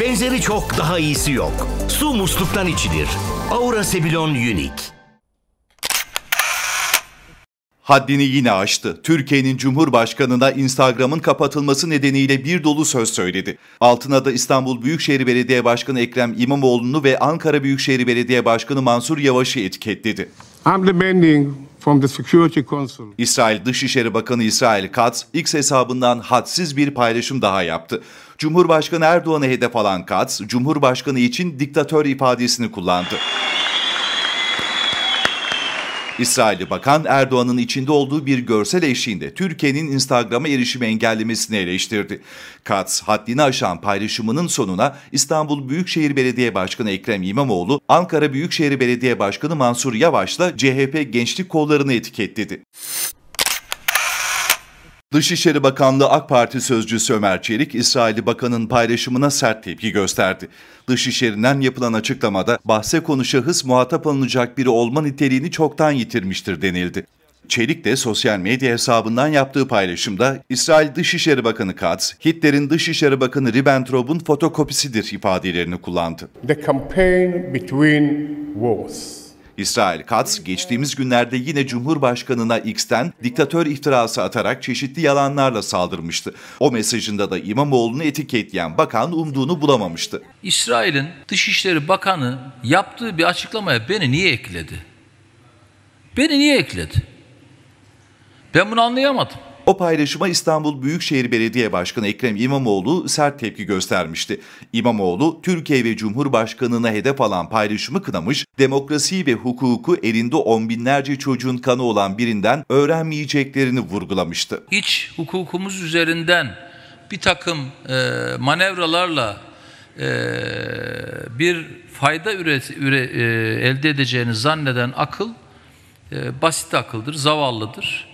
Benzeri çok daha iyisi yok. Su musluktan içilir. Aura Sebilon Unique. Haddini yine aştı. Türkiye'nin Cumhurbaşkanı'na Instagram'ın kapatılması nedeniyle bir dolu söz söyledi. Altına da İstanbul Büyükşehir Belediye Başkanı Ekrem İmamoğlu'nu ve Ankara Büyükşehir Belediye Başkanı Mansur Yavaş'ı etiketledi. I'm demanding from the Security Council. İsrail Dışişleri Bakanı İsrail Katz, X hesabından hadsiz bir paylaşım daha yaptı. Cumhurbaşkanı Erdoğan'ı hedef alan Katz, Cumhurbaşkanı için diktatör ifadesini kullandı. İsrail'i Bakan Erdoğan'ın içinde olduğu bir görsel eşliğinde Türkiye'nin Instagram'a erişimi engellemesini eleştirdi. Katz haddini aşan paylaşımının sonuna İstanbul Büyükşehir Belediye Başkanı Ekrem İmamoğlu, Ankara Büyükşehir Belediye Başkanı Mansur Yavaş'la CHP gençlik kollarını etiketledi. Dışişleri Bakanlığı AK Parti sözcüsü Ömer Çelik, İsrail'i bakanın paylaşımına sert tepki gösterdi. Dışişlerinden yapılan açıklamada bahse konu şahıs muhatap alınacak biri olma niteliğini çoktan yitirmiştir denildi. Çelik de sosyal medya hesabından yaptığı paylaşımda İsrail Dışişleri Bakanı Katz, Hitler'in Dışişleri Bakanı Ribbentrop'un fotokopisidir ifadelerini kullandı. The campaign between wars. İsrail Katz geçtiğimiz günlerde yine Cumhurbaşkanına X'ten diktatör iftirası atarak çeşitli yalanlarla saldırmıştı. O mesajında da İmamoğlu'nu etiketleyen bakan umduğunu bulamamıştı. İsrail'in Dışişleri Bakanı yaptığı bir açıklamaya beni niye ekledi? Beni niye ekledi? Ben bunu anlayamadım. O paylaşıma İstanbul Büyükşehir Belediye Başkanı Ekrem İmamoğlu sert tepki göstermişti. İmamoğlu, Türkiye ve Cumhurbaşkanı'na hedef alan paylaşımı kınamış, demokrasiyi ve hukuku elinde on binlerce çocuğun kanı olan birinden öğrenmeyeceklerini vurgulamıştı. İç hukukumuz üzerinden bir takım e, manevralarla e, bir fayda üret, üre, e, elde edeceğini zanneden akıl e, basit akıldır, zavallıdır